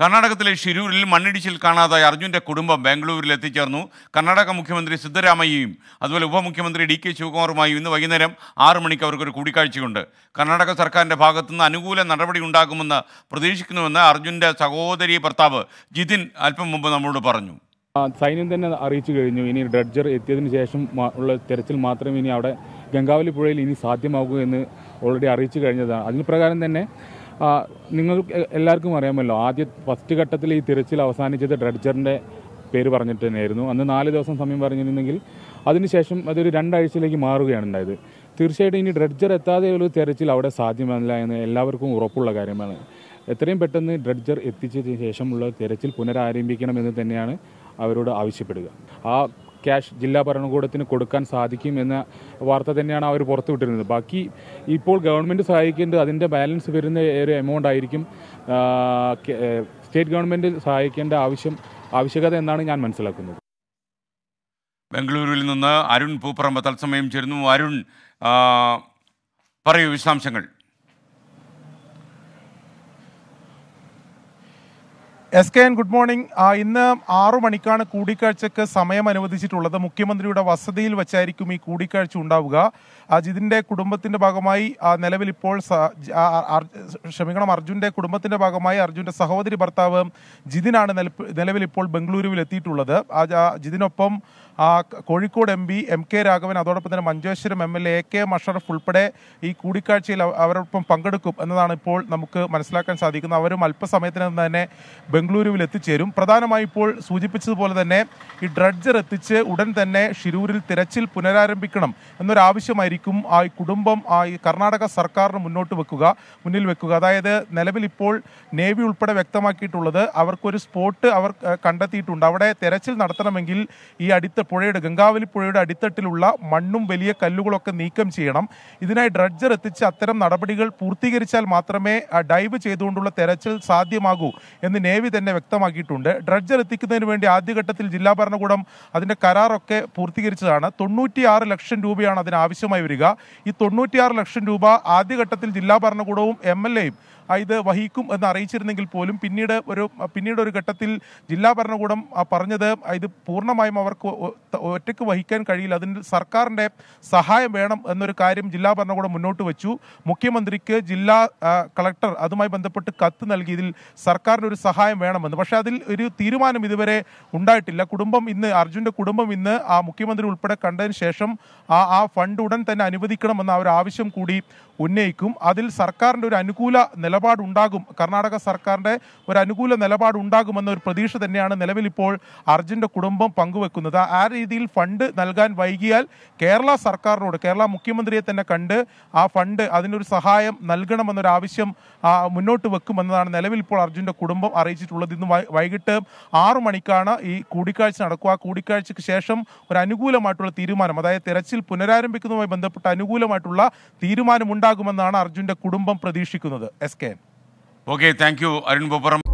കർണാടകത്തിലെ ഷിരൂരിൽ മണ്ണിടിച്ചിൽ കാണാതായ അർജുൻ്റെ കുടുംബം ബാംഗ്ലൂരിൽ എത്തിച്ചേർന്നു കർണാടക മുഖ്യമന്ത്രി സിദ്ധരാമയ്യയും അതുപോലെ ഉപമുഖ്യമന്ത്രി ഡി കെ ശിവകുമാറുമായും ഇന്ന് വൈകുന്നേരം ആറു മണിക്ക് അവർക്കൊരു കൂടിക്കാഴ്ചയുണ്ട് കർണാടക സർക്കാരിൻ്റെ ഭാഗത്തുനിന്ന് അനുകൂല നടപടി ഉണ്ടാകുമെന്ന് പ്രതീക്ഷിക്കുന്നുവെന്ന് അർജുൻ്റെ സഹോദരി ഭർത്താവ് ജിതിൻ അല്പം മുമ്പ് നമ്മോട് പറഞ്ഞു സൈന്യം തന്നെ അറിയിച്ചു കഴിഞ്ഞു ഇനി ഡ്രഡ്ജർ എത്തിയതിനു ശേഷം ഉള്ള തിരച്ചിൽ മാത്രമേ ഇനി അവിടെ ഗംഗാവലി പുഴയിൽ ഇനി സാധ്യമാകൂ എന്ന് ഓൾറെഡി അറിയിച്ചു കഴിഞ്ഞതാണ് അതിന് പ്രകാരം തന്നെ നിങ്ങൾ എല്ലാവർക്കും അറിയാമല്ലോ ആദ്യ ഫസ്റ്റ് ഘട്ടത്തിൽ ഈ തിരച്ചിൽ അവസാനിച്ചത് ഡ്രഡ്ജറിൻ്റെ പേര് പറഞ്ഞിട്ട് തന്നെയായിരുന്നു അന്ന് നാല് ദിവസം സമയം പറഞ്ഞിരുന്നെങ്കിൽ അതിനുശേഷം അതൊരു രണ്ടാഴ്ചയിലേക്ക് മാറുകയാണ് ഉണ്ടായത് തീർച്ചയായിട്ടും ഇനി ഡ്രഡ്ജർ എത്താതെയുള്ള തിരച്ചിൽ അവിടെ സാധ്യമല്ല എന്ന് എല്ലാവർക്കും ഉറപ്പുള്ള കാര്യമാണ് എത്രയും പെട്ടെന്ന് ഡ്രഡ്ജർ എത്തിച്ചതിന് ശേഷമുള്ള തിരച്ചിൽ പുനരാരംഭിക്കണമെന്ന് തന്നെയാണ് അവരോട് ആവശ്യപ്പെടുക ആ ക്യാഷ് ജില്ലാ ഭരണകൂടത്തിന് കൊടുക്കാൻ സാധിക്കും എന്ന വാർത്ത തന്നെയാണ് അവർ പുറത്തുവിട്ടിരുന്നത് ബാക്കി ഇപ്പോൾ ഗവൺമെൻറ് സഹായിക്കേണ്ടത് അതിൻ്റെ ബാലൻസ് വരുന്ന ഒരു എമൗണ്ട് ആയിരിക്കും സ്റ്റേറ്റ് ഗവൺമെൻറ് സഹായിക്കേണ്ട ആവശ്യം ആവശ്യകത എന്നാണ് ഞാൻ മനസ്സിലാക്കുന്നത് ബംഗളൂരുവിൽ നിന്ന് അരുൺ പൂപ്പറമ്പ് തത്സമയം ചേരുന്നു അരുൺ പറയൂ വിശദാംശങ്ങൾ S K N good morning ഇന്ന് ആറു മണിക്കാണ് കൂടിക്കാഴ്ചക്ക് സമയം അനുവദിച്ചിട്ടുള്ളത് മുഖ്യമന്ത്രിയുടെ വസതിയിൽ വെച്ചായിരിക്കും ഈ കൂടിക്കാഴ്ച ഉണ്ടാവുക അജിതിൻ്റെ കുടുംബത്തിൻ്റെ ഭാഗമായി നിലവിൽ ഇപ്പോൾ ക്ഷമിക്കണം അർജുൻ്റെ കുടുംബത്തിൻ്റെ ഭാഗമായി അർജുൻ്റെ സഹോദരി ഭർത്താവ് ജിതിനാണ് നിലവിൽ ഇപ്പോൾ ബംഗളൂരുവിൽ എത്തിയിട്ടുള്ളത് ജിതിനൊപ്പം Kozhikode M P M K Raghavan അതോടൊപ്പം തന്നെ Manjeshwaram M L A K മഷറഫ് ഉൾപ്പെടെ ഈ കൂടിക്കാഴ്ചയിൽ അവരോടൊപ്പം പങ്കെടുക്കും എന്നതാണ് ഇപ്പോൾ നമുക്ക് മനസ്സിലാക്കാൻ സാധിക്കുന്നത് അവരും അല്പസമയത്തിനകം തന്നെ ബംഗളൂരുവിൽ എത്തിച്ചേരും പ്രധാനമായി ഇപ്പോൾ സൂചിപ്പിച്ചതുപോലെ തന്നെ ഈ ഡ്രഡ്ജർ എത്തിച്ച് ഉടൻ തന്നെ ഷിരൂരിൽ തിരച്ചിൽ പുനരാരംഭിക്കണം എന്നൊരാവശ്യമായിരിക്കും ആ കുടുംബം ആ കർണാടക സർക്കാരിന് മുന്നോട്ട് വെക്കുക മുന്നിൽ വെക്കുക അതായത് നിലവിൽ ഇപ്പോൾ നേവി ഉൾപ്പെടെ വ്യക്തമാക്കിയിട്ടുള്ളത് അവർക്കൊരു സ്പോട്ട് അവർ കണ്ടെത്തിയിട്ടുണ്ട് അവിടെ തെരച്ചിൽ നടത്തണമെങ്കിൽ ഈ അടിത്ത പുഴയുടെ ഗംഗാവലി പുഴയുടെ അടിത്തട്ടിലുള്ള മണ്ണും വലിയ കല്ലുകളൊക്കെ നീക്കം ചെയ്യണം ഇതിനായി ഡ്രഡ്ജർ എത്തിച്ച് അത്തരം നടപടികൾ പൂർത്തീകരിച്ചാൽ മാത്രമേ ഡൈവ് ചെയ്തുകൊണ്ടുള്ള തെരച്ചിൽ സാധ്യമാകൂ എന്ന് നേവി നിലവി തന്നെ വ്യക്തമാക്കിയിട്ടുണ്ട് ഡ്രഡ്ജർ എത്തിക്കുന്നതിന് വേണ്ടി ആദ്യഘട്ടത്തിൽ ജില്ലാ ഭരണകൂടം അതിൻ്റെ കരാറൊക്കെ പൂർത്തീകരിച്ചതാണ് തൊണ്ണൂറ്റിയാറ് ലക്ഷം രൂപയാണ് അതിന് ആവശ്യമായി വരിക ഈ തൊണ്ണൂറ്റിയാറ് ലക്ഷം രൂപ ആദ്യഘട്ടത്തിൽ ജില്ലാ ഭരണകൂടവും എം എൽ എയും ഇത് വഹിക്കും എന്ന് അറിയിച്ചിരുന്നെങ്കിൽ പോലും പിന്നീട് ഒരു പിന്നീട് ഒരു ഘട്ടത്തിൽ ജില്ലാ ഭരണകൂടം പറഞ്ഞത് ഇത് പൂർണ്ണമായും അവർക്ക് ഒറ്റയ്ക്ക് വഹിക്കാൻ കഴിയില്ല അതിന് സർക്കാരിൻ്റെ സഹായം വേണം എന്നൊരു കാര്യം ജില്ലാ ഭരണകൂടം മുന്നോട്ട് വെച്ചു മുഖ്യമന്ത്രിക്ക് ജില്ലാ കളക്ടർ അതുമായി ബന്ധപ്പെട്ട് കത്ത് നൽകി ഇതിൽ സർക്കാരിൻ്റെ ഒരു സഹായം വേണമെന്ന് പക്ഷേ അതിൽ ഒരു തീരുമാനം ഇതുവരെ ഉണ്ടായിട്ടില്ല കുടുംബം ഇന്ന് അർജുൻ്റെ കുടുംബം ഇന്ന് ആ മുഖ്യമന്ത്രി ഉൾപ്പെടെ കണ്ടതിന് ശേഷം ആ ആ ഫണ്ട് ഉടൻ തന്നെ അനുവദിക്കണമെന്ന ഒരു ആവശ്യം കൂടി ഉന്നയിക്കും അതിൽ സർക്കാരിൻ്റെ ഒരു അനുകൂല നില നിലപാടുണ്ടാകും കർണാടക സർക്കാരിൻ്റെ ഒരു അനുകൂല നിലപാടുണ്ടാകുമെന്ന ഒരു പ്രതീക്ഷ തന്നെയാണ് നിലവിൽ ഇപ്പോൾ അർജുൻ്റെ കുടുംബം പങ്കുവെക്കുന്നത് ആ രീതിയിൽ ഫണ്ട് നൽകാൻ വൈകിയാൽ കേരള സർക്കാരിനോട് കേരള മുഖ്യമന്ത്രിയെ തന്നെ കണ്ട് ആ ഫണ്ട് അതിനൊരു സഹായം നൽകണമെന്നൊരാവശ്യം മുന്നോട്ട് വെക്കുമെന്നതാണ് നിലവിൽ ഇപ്പോൾ അർജുൻ്റെ കുടുംബം അറിയിച്ചിട്ടുള്ളത് ഇന്ന് വൈകിട്ട് ആറു മണിക്കാണ് ഈ കൂടിക്കാഴ്ച നടക്കുക ആ കൂടിക്കാഴ്ചയ്ക്ക് ശേഷം ഒരു അനുകൂലമായിട്ടുള്ള തീരുമാനം അതായത് തെരച്ചിൽ പുനരാരംഭിക്കുന്നതുമായി ബന്ധപ്പെട്ട അനുകൂലമായിട്ടുള്ള തീരുമാനമുണ്ടാകുമെന്നാണ് അർജുൻ്റെ കുടുംബം പ്രതീക്ഷിക്കുന്നത് S K okay thank you Arun போபரம்